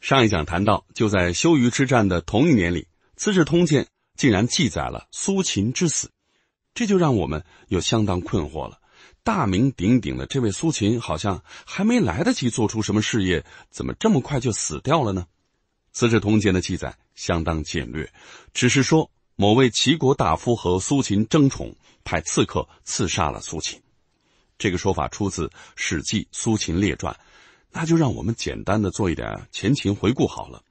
上一讲谈到，就在修鱼之战的同一年里，《资治通鉴》竟然记载了苏秦之死，这就让我们有相当困惑了。大名鼎鼎的这位苏秦，好像还没来得及做出什么事业，怎么这么快就死掉了呢？《资治通鉴》的记载相当简略，只是说某位齐国大夫和苏秦争宠，派刺客刺杀了苏秦。这个说法出自《史记·苏秦列传》。那就让我们简单的做一点前情回顾好了。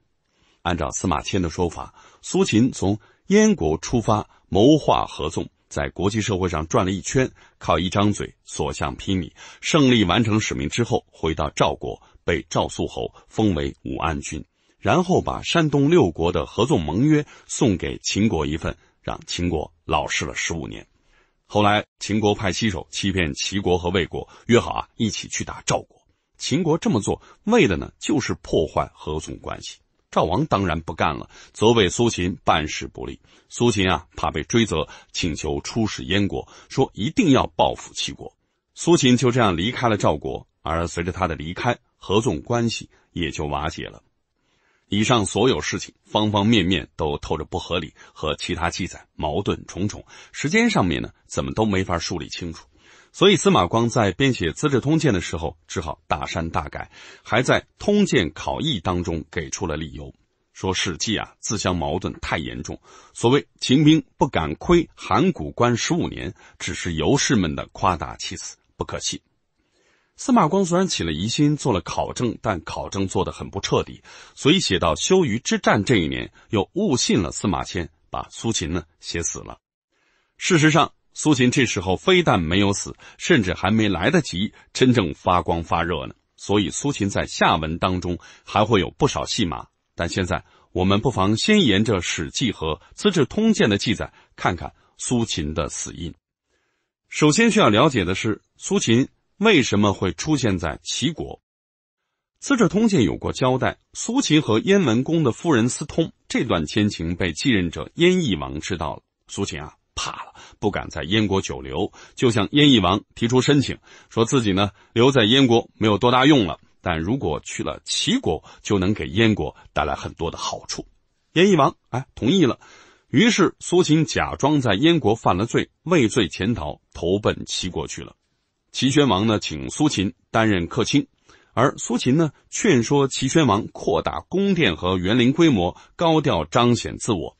按照司马迁的说法，苏秦从燕国出发，谋划合纵，在国际社会上转了一圈，靠一张嘴所向披靡，胜利完成使命之后，回到赵国，被赵肃侯封为武安君，然后把山东六国的合纵盟约送给秦国一份，让秦国老实了十五年。后来秦国派西手欺骗齐国和魏国，约好啊一起去打赵国。秦国这么做，为的呢，就是破坏合纵关系。赵王当然不干了，责备苏秦办事不力。苏秦啊，怕被追责，请求出使燕国，说一定要报复齐国。苏秦就这样离开了赵国，而随着他的离开，合纵关系也就瓦解了。以上所有事情，方方面面都透着不合理，和其他记载矛盾重重，时间上面呢，怎么都没法梳理清楚。所以司马光在编写《资治通鉴》的时候，只好大删大改，还在《通鉴考异》当中给出了理由，说《史记》啊自相矛盾太严重。所谓“秦兵不敢窥函谷关十五年”，只是游士们的夸大其词，不可信。司马光虽然起了疑心，做了考证，但考证做得很不彻底，所以写到羞于之战这一年，又误信了司马迁，把苏秦呢写死了。事实上。苏秦这时候非但没有死，甚至还没来得及真正发光发热呢。所以苏秦在下文当中还会有不少戏码。但现在我们不妨先沿着《史记》和《资治通鉴》的记载，看看苏秦的死因。首先需要了解的是，苏秦为什么会出现在齐国？《资治通鉴》有过交代：苏秦和燕文公的夫人私通，这段奸情被继任者燕翼王知道了。苏秦啊！怕了，不敢在燕国久留，就向燕翼王提出申请，说自己呢留在燕国没有多大用了，但如果去了齐国，就能给燕国带来很多的好处。燕翼王哎同意了，于是苏秦假装在燕国犯了罪，畏罪潜逃，投奔齐国去了。齐宣王呢请苏秦担任客卿，而苏秦呢劝说齐宣王扩大宫殿和园林规模，高调彰显自我。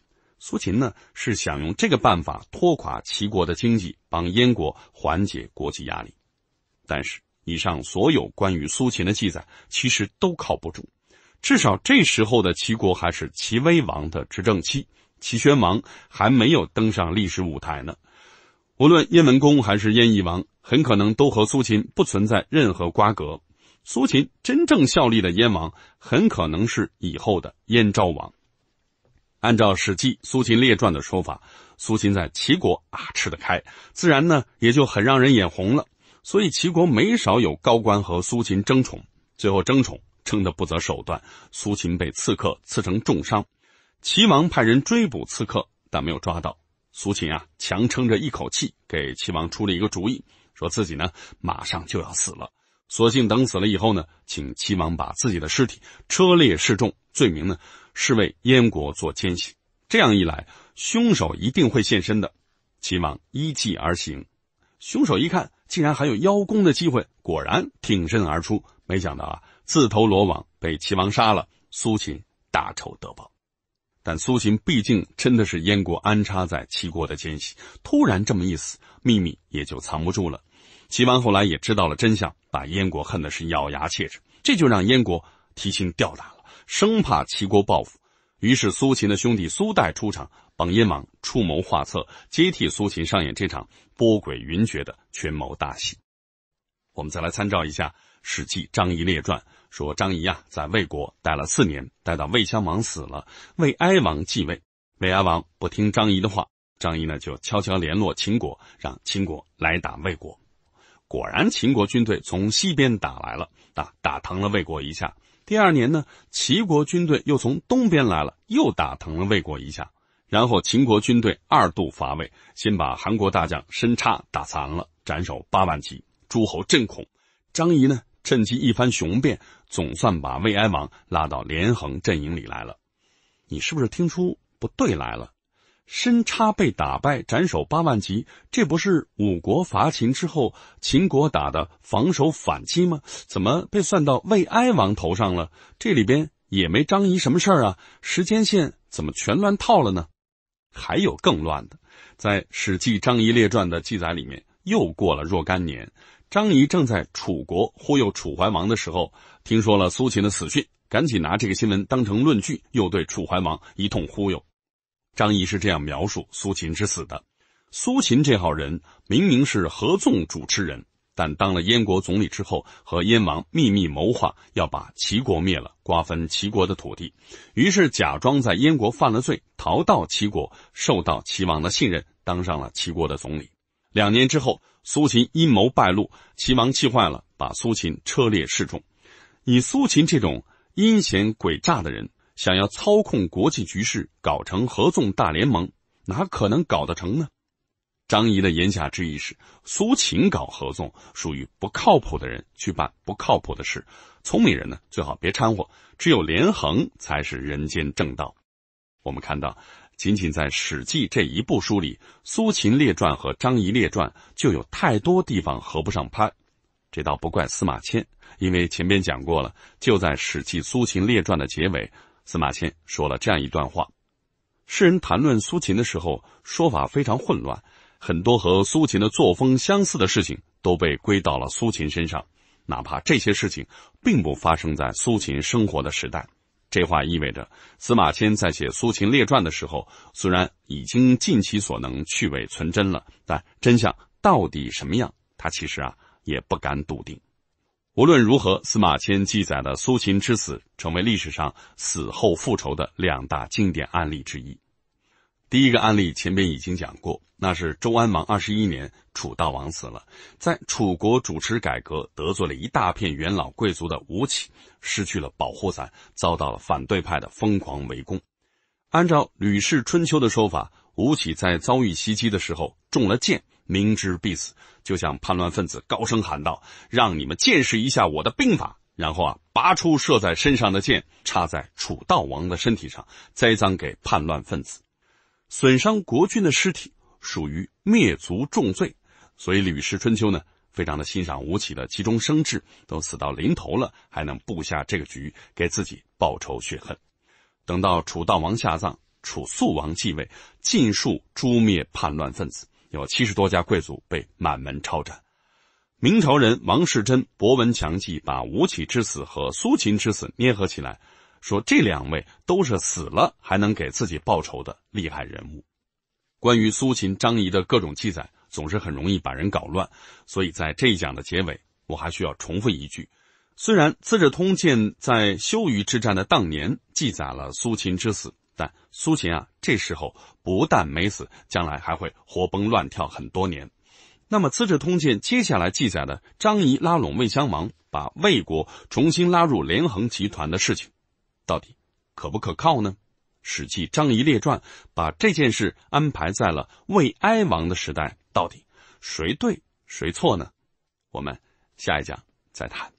苏秦呢，是想用这个办法拖垮齐国的经济，帮燕国缓解国际压力。但是，以上所有关于苏秦的记载其实都靠不住。至少这时候的齐国还是齐威王的执政期，齐宣王还没有登上历史舞台呢。无论燕文公还是燕翼王，很可能都和苏秦不存在任何瓜葛。苏秦真正效力的燕王，很可能是以后的燕昭王。按照《史记·苏秦列传》的说法，苏秦在齐国啊吃得开，自然呢也就很让人眼红了。所以齐国没少有高官和苏秦争宠，最后争宠争得不择手段，苏秦被刺客刺成重伤。齐王派人追捕刺客，但没有抓到。苏秦啊强撑着一口气，给齐王出了一个主意，说自己呢马上就要死了，索性等死了以后呢，请齐王把自己的尸体车裂示众，罪名呢。是为燕国做奸细，这样一来，凶手一定会现身的。齐王依计而行，凶手一看，竟然还有邀功的机会，果然挺身而出。没想到啊，自投罗网，被齐王杀了。苏秦大仇得报，但苏秦毕竟真的是燕国安插在齐国的奸细，突然这么一死，秘密也就藏不住了。齐王后来也知道了真相，把燕国恨的是咬牙切齿，这就让燕国提心吊胆了。生怕齐国报复，于是苏秦的兄弟苏代出场，帮燕王出谋划策，接替苏秦上演这场波诡云谲的权谋大戏。我们再来参照一下《史记·张仪列传》，说张仪啊，在魏国待了四年，待到魏襄王死了，魏哀王继位，魏哀王不听张仪的话，张仪呢就悄悄联络秦国，让秦国来打魏国。果然，秦国军队从西边打来了，打打疼了魏国一下。第二年呢，齐国军队又从东边来了，又打疼了魏国一下。然后秦国军队二度伐魏，先把韩国大将申差打残了，斩首八万骑，诸侯震恐。张仪呢，趁机一番雄辩，总算把魏安王拉到连横阵营里来了。你是不是听出不对来了？身差被打败，斩首八万级，这不是五国伐秦之后秦国打的防守反击吗？怎么被算到魏哀王头上了？这里边也没张仪什么事儿啊？时间线怎么全乱套了呢？还有更乱的，在《史记·张仪列传》的记载里面，又过了若干年，张仪正在楚国忽悠楚怀王的时候，听说了苏秦的死讯，赶紧拿这个新闻当成论据，又对楚怀王一通忽悠。张仪是这样描述苏秦之死的：苏秦这号人明明是合纵主持人，但当了燕国总理之后，和燕王秘密谋划要把齐国灭了，瓜分齐国的土地。于是假装在燕国犯了罪，逃到齐国，受到齐王的信任，当上了齐国的总理。两年之后，苏秦阴谋败露，齐王气坏了，把苏秦车裂示众。以苏秦这种阴险诡诈的人。想要操控国际局势，搞成合纵大联盟，哪可能搞得成呢？张仪的言下之意是，苏秦搞合纵属于不靠谱的人去办不靠谱的事，聪明人呢最好别掺和，只有连横才是人间正道。我们看到，仅仅在《史记》这一部书里，《苏秦列传》和《张仪列传》就有太多地方合不上拍，这倒不怪司马迁，因为前边讲过了，就在《史记·苏秦列传》的结尾。司马迁说了这样一段话：，世人谈论苏秦的时候，说法非常混乱，很多和苏秦的作风相似的事情都被归到了苏秦身上，哪怕这些事情并不发生在苏秦生活的时代。这话意味着，司马迁在写《苏秦列传》的时候，虽然已经尽其所能去伪存真了，但真相到底什么样，他其实啊也不敢笃定。无论如何，司马迁记载了苏秦之死，成为历史上死后复仇的两大经典案例之一。第一个案例前边已经讲过，那是周安王二十一年，楚悼王死了，在楚国主持改革，得罪了一大片元老贵族的吴起，失去了保护伞，遭到了反对派的疯狂围攻。按照《吕氏春秋》的说法，吴起在遭遇袭击的时候中了箭。明知必死，就向叛乱分子高声喊道：“让你们见识一下我的兵法！”然后啊，拔出射在身上的箭，插在楚悼王的身体上，栽赃给叛乱分子。损伤国君的尸体属于灭族重罪，所以《吕氏春秋》呢，非常的欣赏吴起的急中生智。都死到临头了，还能布下这个局，给自己报仇雪恨。等到楚悼王下葬，楚肃王继位，尽数诛灭叛乱分子。有七十多家贵族被满门抄斩。明朝人王世贞博闻强记，把吴起之死和苏秦之死捏合起来，说这两位都是死了还能给自己报仇的厉害人物。关于苏秦、张仪的各种记载，总是很容易把人搞乱，所以在这一讲的结尾，我还需要重复一句：虽然《资治通鉴》在修鱼之战的当年记载了苏秦之死。但苏秦啊，这时候不但没死，将来还会活蹦乱跳很多年。那么，《资治通鉴》接下来记载的张仪拉拢魏襄王，把魏国重新拉入连横集团的事情，到底可不可靠呢？《史记·张仪列传》把这件事安排在了魏哀王的时代，到底谁对谁错呢？我们下一讲再谈。